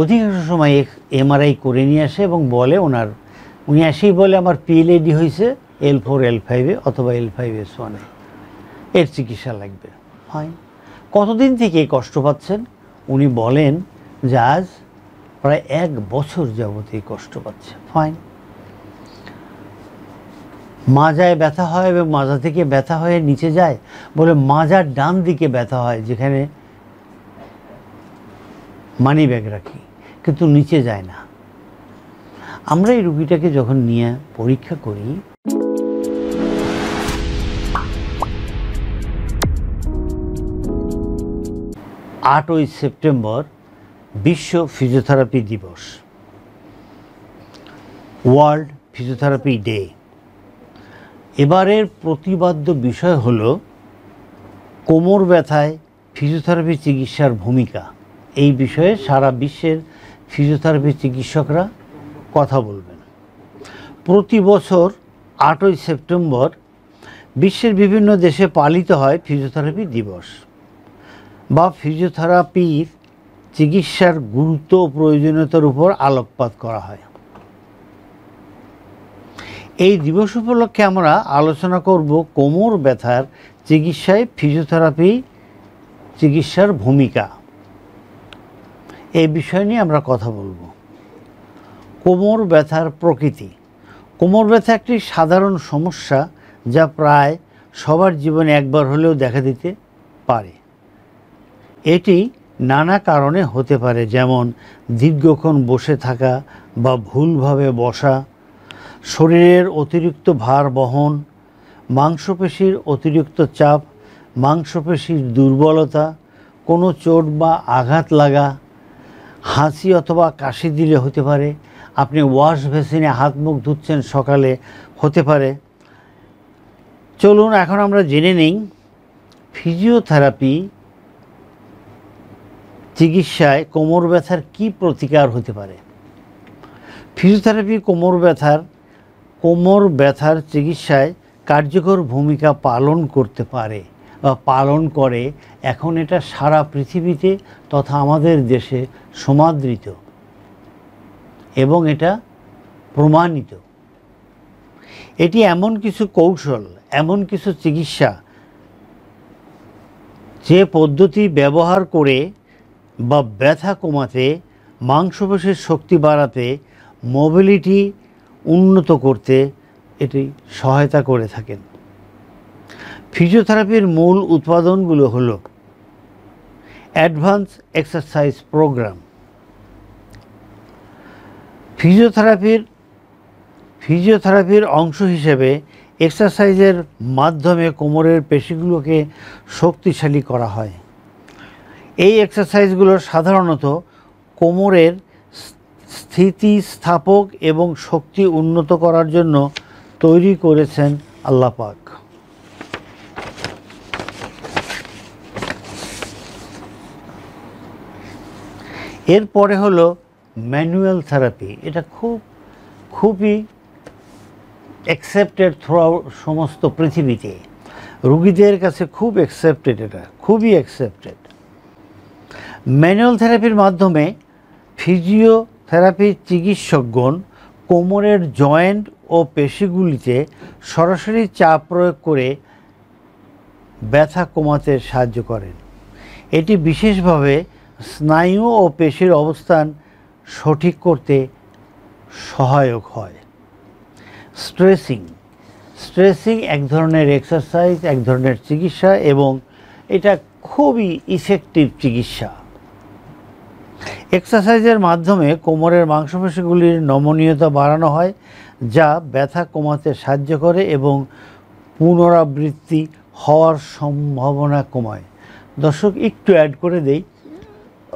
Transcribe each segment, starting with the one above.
অধিকাংশ সময় এমআরআই করে নিয়ে আসে এবং বলে ওনার উনি আসেই বলে আমার পিএলএডি হয়েছে এল ফোর এল ফাইভে অথবা এল ফাইভ এস ওয়ানে এর চিকিৎসা লাগবে হয় কতদিন থেকে কষ্ট পাচ্ছেন উনি বলেন যে আজ প্রায় এক বছর যাবত এই কষ্ট পাচ্ছে ফাইন মাজায় ব্যথা হয় এবং মাজা থেকে ব্যথা হয়ে নিচে যায় বলে মাজার ডান দিকে ব্যথা হয় যেখানে মানি ব্যাগ রাখি কিন্তু নিচে যায় না আমরা এই রুগীটাকে যখন নিয়ে পরীক্ষা করি আটই সেপ্টেম্বর বিশ্ব ফিজিওথেরাপি দিবস ওয়ার্ল্ড ফিজিওথেরাপি ডে এবারের প্রতিবাদ্য বিষয় হল কোমর ব্যথায় ফিজিওথেরাপি চিকিৎসার ভূমিকা এই বিষয়ে সারা বিশ্বের ফিজিওথেরাপি চিকিৎসকরা কথা বলবেন প্রতি বছর আটই সেপ্টেম্বর বিশ্বের বিভিন্ন দেশে পালিত হয় ফিজিওথেরাপি দিবস বা ফিজিওথেরাপির চিকিৎসার গুরুত্ব ও প্রয়োজনীয়তার উপর আলোকপাত করা হয় এই দিবস উপলক্ষে আমরা আলোচনা করব কোমর ব্যথার চিকিৎসায় ফিজিওথেরাপি চিকিৎসার ভূমিকা এই বিষয় নিয়ে আমরা কথা বলবো কোমর ব্যথার প্রকৃতি কোমর ব্যথা একটি সাধারণ সমস্যা যা প্রায় সবার জীবনে একবার হলেও দেখা দিতে পারে এটি নানা কারণে হতে পারে যেমন দীর্ঘক্ষণ বসে থাকা বা ভুলভাবে বসা শরীরের অতিরিক্ত ভার বহন মাংসপেশির অতিরিক্ত চাপ মাংসপেশির দুর্বলতা কোনো চোট বা আঘাত লাগা হাসি অথবা কাশি দিলে হতে পারে আপনি ওয়াশ বেসিনে হাত মুখ ধুচ্ছেন সকালে হতে পারে চলুন এখন আমরা জেনে নেই ফিজিওথেরাপি চিকিৎসায় কোমর ব্যথার কি প্রতিকার হতে পারে ফিজিওথেরাপি কোমর ব্যথার কোমর ব্যথার চিকিৎসায় কার্যকর ভূমিকা পালন করতে পারে পালন করে এখন এটা সারা পৃথিবীতে তথা আমাদের দেশে সমাদৃত এবং এটা প্রমাণিত এটি এমন কিছু কৌশল এমন কিছু চিকিৎসা যে পদ্ধতি ব্যবহার করে বা ব্যথা কমাতে মাংসপেশের শক্তি বাড়াতে মোবিলিটি উন্নত করতে এটি সহায়তা করে থাকেন ফিজিওথেরাপির মূল উৎপাদনগুলো হল অ্যাডভান্স এক্সারসাইজ প্রোগ্রাম ফিজিওথেরাপির ফিজিওথেরাপির অংশ হিসেবে এক্সারসাইজের মাধ্যমে কোমরের পেশিগুলোকে শক্তিশালী করা হয় এই এক্সারসাইজগুলো সাধারণত কোমরের স্থিতিস্থাপক এবং শক্তি উন্নত করার জন্য তৈরি করেছেন আল্লাপাক এরপরে হলো ম্যানুয়াল থেরাপি এটা খুব খুবই অ্যাকসেপ্টেড থ্রু সমস্ত পৃথিবীতে রুগীদের কাছে খুব অ্যাকসেপ্টেড এটা খুবই অ্যাকসেপ্টেড ম্যানুয়াল থেরাপির মাধ্যমে ফিজিওথেরাপির চিকিৎসকগণ কোমরের জয়েন্ট ও পেশিগুলিতে সরাসরি চাপ প্রয়োগ করে ব্যথা কমাতে সাহায্য করেন এটি বিশেষভাবে স্নায়ু ও পেশির অবস্থান সঠিক করতে সহায়ক হয় স্ট্রেসিং স্ট্রেসিং এক ধরনের এক্সারসাইজ এক ধরনের চিকিৎসা এবং এটা খুবই ইফেক্টিভ চিকিৎসা এক্সারসাইজের মাধ্যমে কোমরের মাংসপেশিগুলির নমনীয়তা বাড়ানো হয় যা ব্যথা কমাতে সাহায্য করে এবং পুনরাবৃত্তি হওয়ার সম্ভাবনা কমায় দর্শক একটু অ্যাড করে দেয়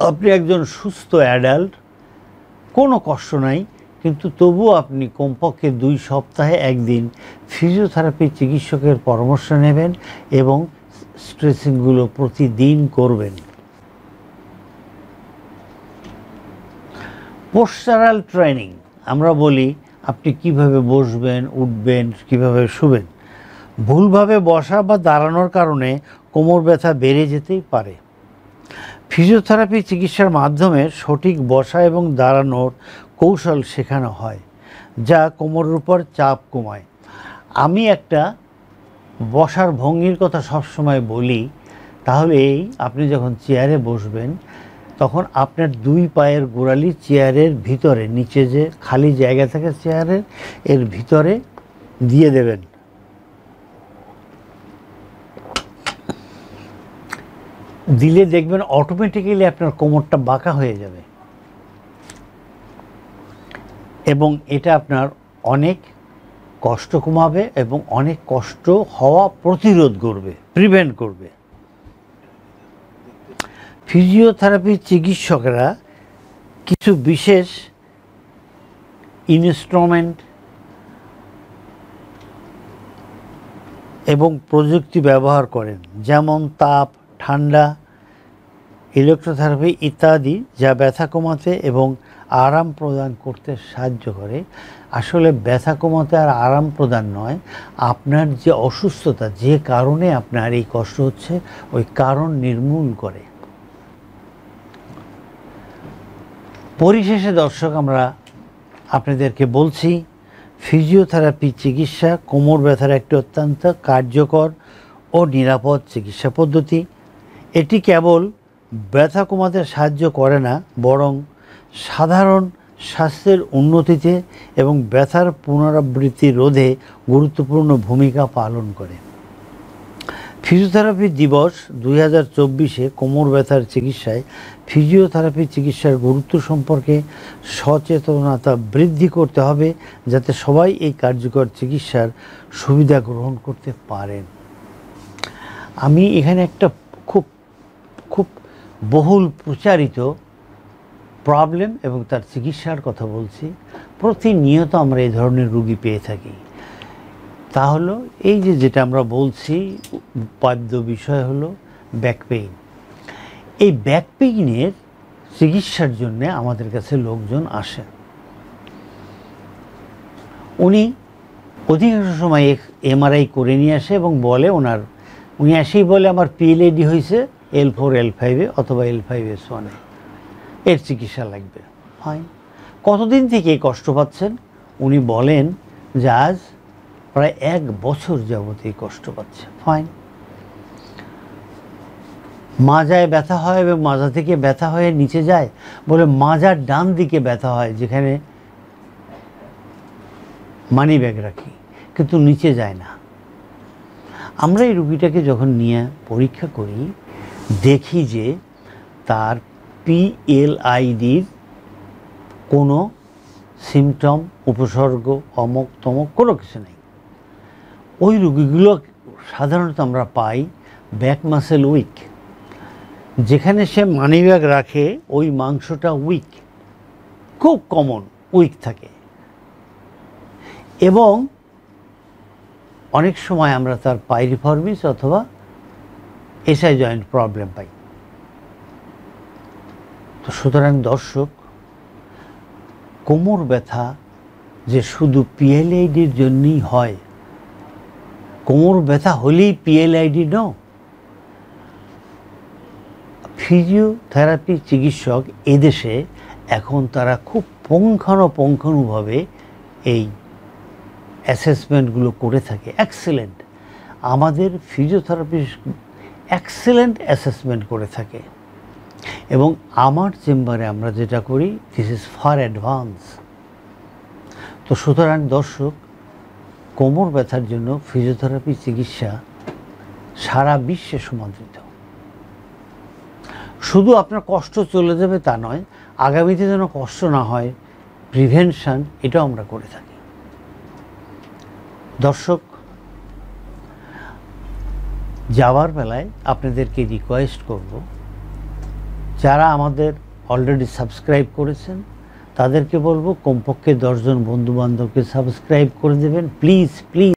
আপনি একজন সুস্থ অ্যাডাল্ট কোনো কষ্ট নাই কিন্তু তবুও আপনি কমপক্ষে দুই সপ্তাহে একদিন ফিজিওথেরাপি চিকিৎসকের পরামর্শ নেবেন এবং স্ট্রেসিংগুলো প্রতিদিন করবেন পোস্টারাল ট্রেনিং আমরা বলি আপনি কিভাবে বসবেন উঠবেন কিভাবে শুবেন ভুলভাবে বসা বা দাঁড়ানোর কারণে কোমর ব্যথা বেড়ে যেতেই পারে ফিজিওথেরাপি চিকিৎসার মাধ্যমে সঠিক বসা এবং দাঁড়ানোর কৌশল শেখানো হয় যা কোমরের উপর চাপ কমায় আমি একটা বসার ভঙ্গির কথা সবসময় বলি তাহলে এই আপনি যখন চেয়ারে বসবেন তখন আপনার দুই পায়ের গোড়ালি চেয়ারের ভিতরে নিচে যে খালি জায়গা থাকে চেয়ারের এর ভিতরে দিয়ে দেবেন দিলে দেখবেন অটোমেটিক্যালি আপনার কোমরটা বাঁকা হয়ে যাবে এবং এটা আপনার অনেক কষ্ট কমাবে এবং অনেক কষ্ট হওয়া প্রতিরোধ করবে প্রিভেন্ট করবে ফিজিওথেরাপির চিকিৎসকরা কিছু বিশেষ ইনস্ট্রুমেন্ট এবং প্রযুক্তি ব্যবহার করেন যেমন তাপ ঠান্ডা ইলেকট্রোথেরাপি ইত্যাদি যা ব্যথা কমাতে এবং আরাম প্রদান করতে সাহায্য করে আসলে ব্যথা কমাতে আর আরাম প্রদান নয় আপনার যে অসুস্থতা যে কারণে আপনার এই কষ্ট হচ্ছে ওই কারণ নির্মূল করে পরিশেষে দর্শক আমরা আপনাদেরকে বলছি ফিজিওথেরাপি চিকিৎসা কোমর ব্যথার একটি অত্যন্ত কার্যকর ও নিরাপদ চিকিৎসা পদ্ধতি এটি কেবল ব্যথা কমাতে সাহায্য করে না বরং সাধারণ স্বাস্থ্যের উন্নতিতে এবং ব্যথার পুনরাবৃত্তি রোধে গুরুত্বপূর্ণ ভূমিকা পালন করে ফিজিওথেরাপি দিবস দুই হাজার চব্বিশে কোমর ব্যথার চিকিৎসায় ফিজিওথেরাপি চিকিৎসার গুরুত্ব সম্পর্কে সচেতনতা বৃদ্ধি করতে হবে যাতে সবাই এই কার্যকর চিকিৎসার সুবিধা গ্রহণ করতে পারেন আমি এখানে একটা বহুল প্রচারিত প্রবলেম এবং তার চিকিৎসার কথা বলছি প্রতিনিয়ত আমরা এই ধরনের রুগী পেয়ে থাকি তা হলো এই যে যেটা আমরা বলছি পাদ্য বিষয় হলো ব্যাক পেইন এই ব্যাক পেইনের চিকিৎসার জন্যে আমাদের কাছে লোকজন আসে উনি অধিকাংশ সময় এমআরআই করে নিয়ে আসে এবং বলে ওনার উনি আসেই বলে আমার পিএলএডি হয়েছে এল ফোর এল ফাইভে অথবা এল ফাইভ এস ওয়ানে এর চিকিৎসা লাগবে ফাইন কতদিন থেকে এই কষ্ট পাচ্ছেন উনি বলেন যে আজ প্রায় এক বছর যাবত এই কষ্ট পাচ্ছে ফাইন মাজায় ব্যথা হয় এবং মাজা থেকে ব্যথা হয়ে নিচে যায় বলে মাজার ডান দিকে ব্যথা হয় যেখানে মানি ব্যাগ রাখি কিন্তু নিচে যায় না আমরা এই রুগীটাকে যখন নিয়ে পরীক্ষা করি দেখি যে তার পিএলআইডির কোনো সিমটম উপসর্গ অমক তমক কোনো কিছু নেই ওই রুগীগুলো সাধারণত আমরা পাই ব্যাক মাসেল উইক যেখানে সে মানি ব্যাগ রাখে ওই মাংসটা উইক খুব কমন উইক থাকে এবং অনেক সময় আমরা তার পাইরিফর্মিস অথবা এসআই জয়েন্ট প্রবলেম পাই তো সুতরাং দর্শক কোমর ব্যথা যে শুধু পিএলআইডির জন্যই হয় কোমর ব্যথা হলেই পিএলআইডি ন ফিজিওথেরাপি চিকিৎসক এদেশে এখন তারা খুব পুঙ্খানুপুঙ্খানুভাবে এই অ্যাসেসমেন্টগুলো করে থাকে অ্যাক্সিলেন্ট আমাদের ফিজিওথেরাপি এক্সেলেন্ট অ্যাসেসমেন্ট করে থাকে এবং আমার চেম্বারে আমরা যেটা করি দিস ইজ ফার অ্যাডভান্স তো সুতরাং দর্শক কোমর ব্যথার জন্য ফিজিওথেরাপি চিকিৎসা সারা বিশ্বে সমাদৃত শুধু আপনার কষ্ট চলে যাবে তা নয় আগামীতে যেন কষ্ট না হয় প্রিভেনশান এটাও আমরা করে থাকি দর্শক যাওয়ার বেলায় আপনাদেরকে রিকোয়েস্ট করব যারা আমাদের অলরেডি সাবস্ক্রাইব করেছেন তাদেরকে বলবো কমপক্ষে দশজন বন্ধুবান্ধবকে সাবস্ক্রাইব করে দেবেন প্লিজ প্লিজ